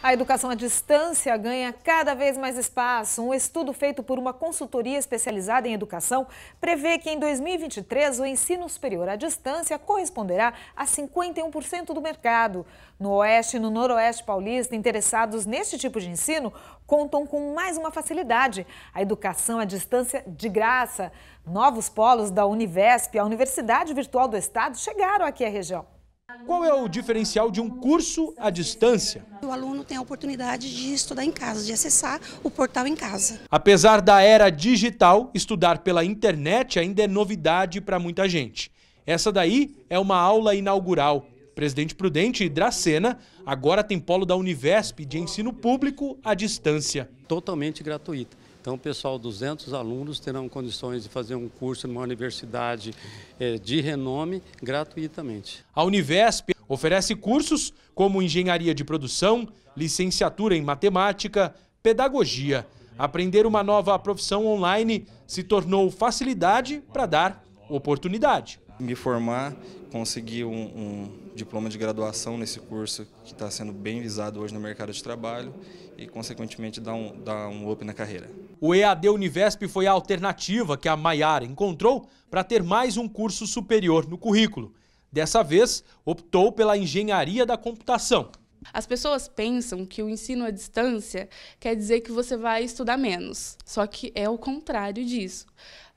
A educação à distância ganha cada vez mais espaço. Um estudo feito por uma consultoria especializada em educação prevê que em 2023 o ensino superior à distância corresponderá a 51% do mercado. No Oeste e no Noroeste paulista, interessados neste tipo de ensino contam com mais uma facilidade: a educação à distância de graça. Novos polos da Univesp, a Universidade Virtual do Estado, chegaram aqui à região. Qual é o diferencial de um curso à distância? O aluno tem a oportunidade de estudar em casa, de acessar o portal em casa. Apesar da era digital, estudar pela internet ainda é novidade para muita gente. Essa daí é uma aula inaugural Presidente Prudente e Dracena agora tem polo da Univesp de ensino público à distância. Totalmente gratuita. Então, pessoal, 200 alunos terão condições de fazer um curso numa universidade é, de renome gratuitamente. A Univesp oferece cursos como engenharia de produção, licenciatura em matemática, pedagogia. Aprender uma nova profissão online se tornou facilidade para dar oportunidade. Me formar, conseguir um, um diploma de graduação nesse curso que está sendo bem visado hoje no mercado de trabalho e, consequentemente, dar um, dar um up na carreira. O EAD Univesp foi a alternativa que a Maiara encontrou para ter mais um curso superior no currículo. Dessa vez, optou pela engenharia da computação. As pessoas pensam que o ensino à distância quer dizer que você vai estudar menos, só que é o contrário disso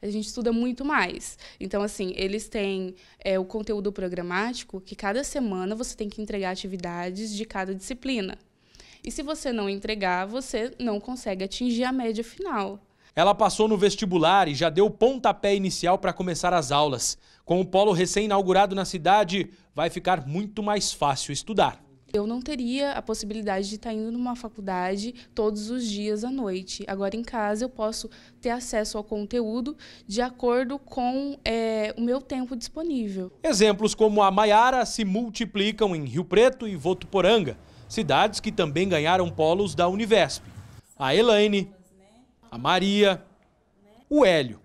a gente estuda muito mais. Então, assim, eles têm é, o conteúdo programático que cada semana você tem que entregar atividades de cada disciplina. E se você não entregar, você não consegue atingir a média final. Ela passou no vestibular e já deu o pontapé inicial para começar as aulas. Com o polo recém-inaugurado na cidade, vai ficar muito mais fácil estudar eu não teria a possibilidade de estar indo numa faculdade todos os dias à noite. Agora, em casa, eu posso ter acesso ao conteúdo de acordo com é, o meu tempo disponível. Exemplos como a Maiara se multiplicam em Rio Preto e Votuporanga, cidades que também ganharam polos da Univesp. A Elaine, a Maria, o Hélio.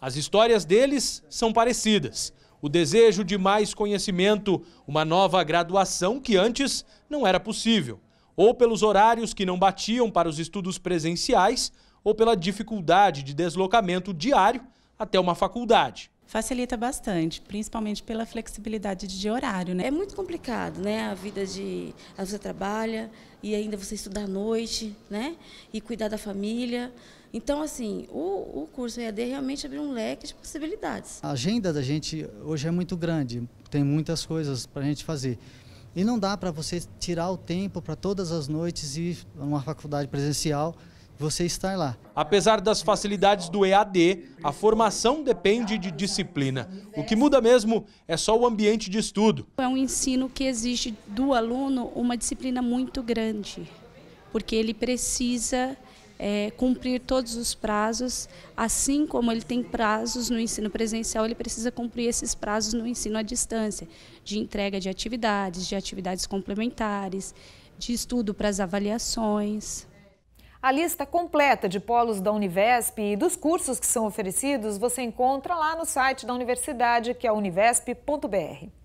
As histórias deles são parecidas o desejo de mais conhecimento, uma nova graduação que antes não era possível, ou pelos horários que não batiam para os estudos presenciais, ou pela dificuldade de deslocamento diário até uma faculdade facilita bastante, principalmente pela flexibilidade de horário, né? É muito complicado, né? A vida de você trabalha e ainda você estudar à noite, né? E cuidar da família. Então, assim, o, o curso EAD realmente abriu um leque de possibilidades. A agenda da gente hoje é muito grande, tem muitas coisas para a gente fazer. E não dá para você tirar o tempo para todas as noites e numa faculdade presencial você estar lá. Apesar das facilidades do EAD, a formação depende de disciplina. O que muda mesmo é só o ambiente de estudo. É um ensino que exige do aluno uma disciplina muito grande, porque ele precisa é, cumprir todos os prazos, assim como ele tem prazos no ensino presencial, ele precisa cumprir esses prazos no ensino à distância, de entrega de atividades, de atividades complementares, de estudo para as avaliações. A lista completa de polos da Univesp e dos cursos que são oferecidos você encontra lá no site da universidade, que é univesp.br.